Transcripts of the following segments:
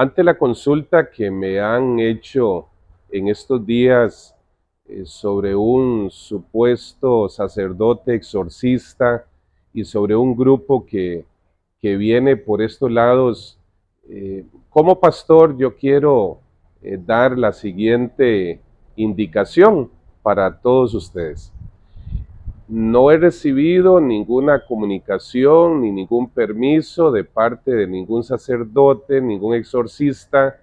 Ante la consulta que me han hecho en estos días eh, sobre un supuesto sacerdote exorcista y sobre un grupo que, que viene por estos lados, eh, como pastor yo quiero eh, dar la siguiente indicación para todos ustedes. No he recibido ninguna comunicación ni ningún permiso de parte de ningún sacerdote, ningún exorcista,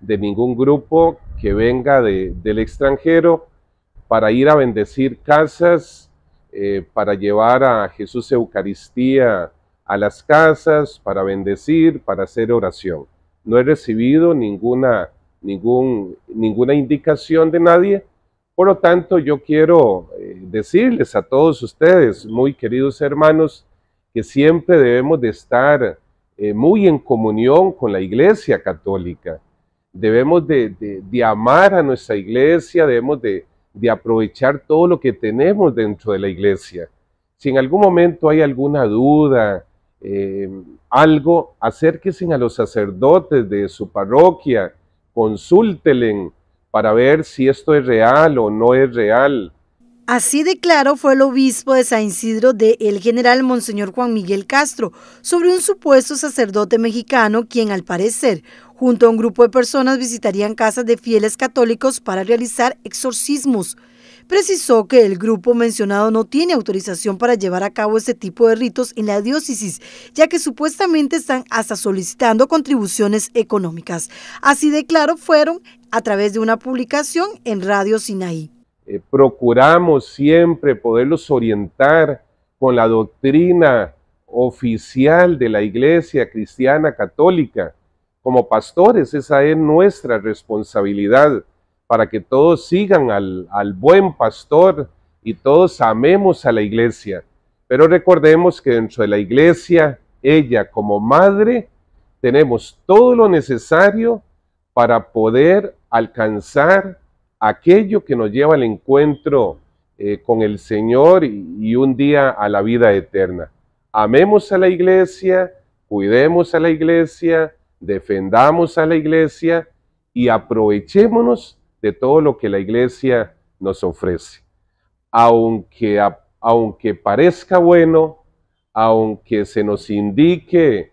de ningún grupo que venga del extranjero para ir a bendecir casas, eh, para llevar a Jesús Eucaristía a las casas, para bendecir, para hacer oración. No he recibido ninguna, ninguna indicación de nadie por lo tanto, yo quiero eh, decirles a todos ustedes, muy queridos hermanos, que siempre debemos de estar eh, muy en comunión con la Iglesia Católica. Debemos de, amar a nuestra Iglesia, debemos de, aprovechar todo lo que tenemos dentro de la Iglesia. Si en algún momento hay alguna duda, em, algo, acérquense a los sacerdotes de su parroquia, consúltelen, para ver si esto es real o no es real. Así de fue el obispo de San Isidro de el general Monseñor Juan Miguel Castro sobre un supuesto sacerdote mexicano quien al parecer junto a un grupo de personas visitarían casas de fieles católicos para realizar exorcismos precisó que el grupo mencionado no tiene autorización para llevar a cabo este tipo de ritos en la diócesis, ya que supuestamente están hasta solicitando contribuciones económicas. Así de claro fueron a través de una publicación en Radio Sinaí. Eh, procuramos siempre poderlos orientar con la doctrina oficial de la Iglesia Cristiana Católica. Como pastores, esa es nuestra responsabilidad para que todos sigan al, buen pastor y todos amemos a la iglesia. Pero recordemos que dentro de la iglesia, ella como madre, tenemos todo lo necesario para poder alcanzar aquello que nos lleva al encuentro eh, con el Señor y, y, un día a la vida eterna. Amemos a la iglesia, cuidemos a la iglesia, defendamos a la iglesia y aprovechémonos de todo lo que la iglesia nos ofrece. Aunque, aunque parezca bueno, aunque se nos indique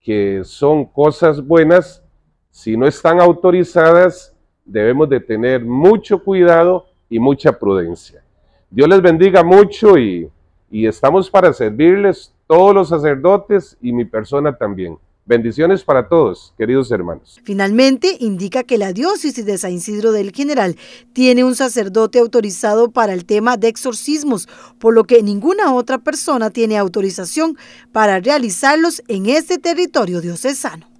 que son cosas buenas, si no están autorizadas, debemos de tener mucho cuidado y mucha prudencia. Dios les bendiga mucho y, y estamos para servirles todos los sacerdotes y mi persona también. Bendiciones para todos, queridos hermanos. Finalmente, indica que la diócesis de San Isidro del General tiene un sacerdote autorizado para el tema de exorcismos, por lo que ninguna otra persona tiene autorización para realizarlos en este territorio diocesano.